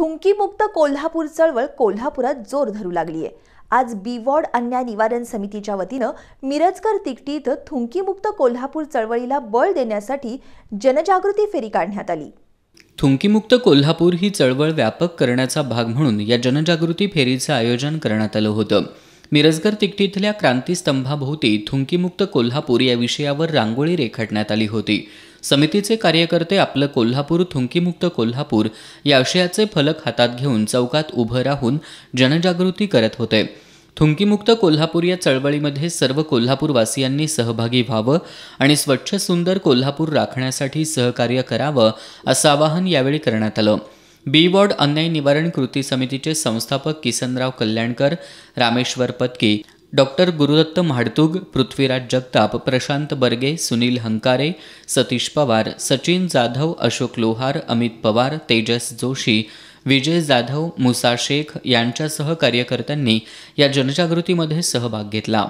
थुंकीमुक्त कोल्हापूर चळवळ कोल्हापुरात जोर धरू लागली आहे आज बी वॉर्ड अन्याय निवारण समितीच्या वतीनं मिरजकर तिकटी इथं थुंकीमुक्त कोल्हापूर चळवळीला बळ देण्यासाठी जनजागृती फेरी काढण्यात आली थुंकीमुक्त कोल्हापूर ही चळवळ व्यापक करण्याचा भाग म्हणून या जनजागृती फेरीचं आयोजन करण्यात आलं होतं मिरजगर तिकटीतल्या क्रांतीस्तंभाभोवती थुंकीमुक्त कोल्हापूर या विषयावर रांगोळी रेखाटण्यात आली होती समितीचे कार्यकर्ते आपलं कोल्हापूर थुंकीमुक्त कोल्हापूर या आशयाचे फलक हातात घेऊन चौकात उभं राहून जनजागृती करत होते थुंकीमुक्त कोल्हापूर या चळवळीमध्ये सर्व कोल्हापूरवासियांनी सहभागी व्हावं आणि स्वच्छ सुंदर कोल्हापूर राखण्यासाठी सहकार्य करावं असं आवाहन यावेळी करण्यात आलं बी वॉर्ड अन्याय निवारण कृती समितीचे संस्थापक किसनराव कल्याणकर रामेश्वर पत्की डॉक्टर गुरुदत्त म्हाडतुग पृथ्वीराज जगताप प्रशांत बर्गे सुनील हंकारे सतीश पवार सचिन जाधव अशोक लोहार अमित पवार तेजस जोशी विजय जाधव मुसा शेख यांच्यासह कार्यकर्त्यांनी या जनजागृतीमध्ये सहभाग घेतला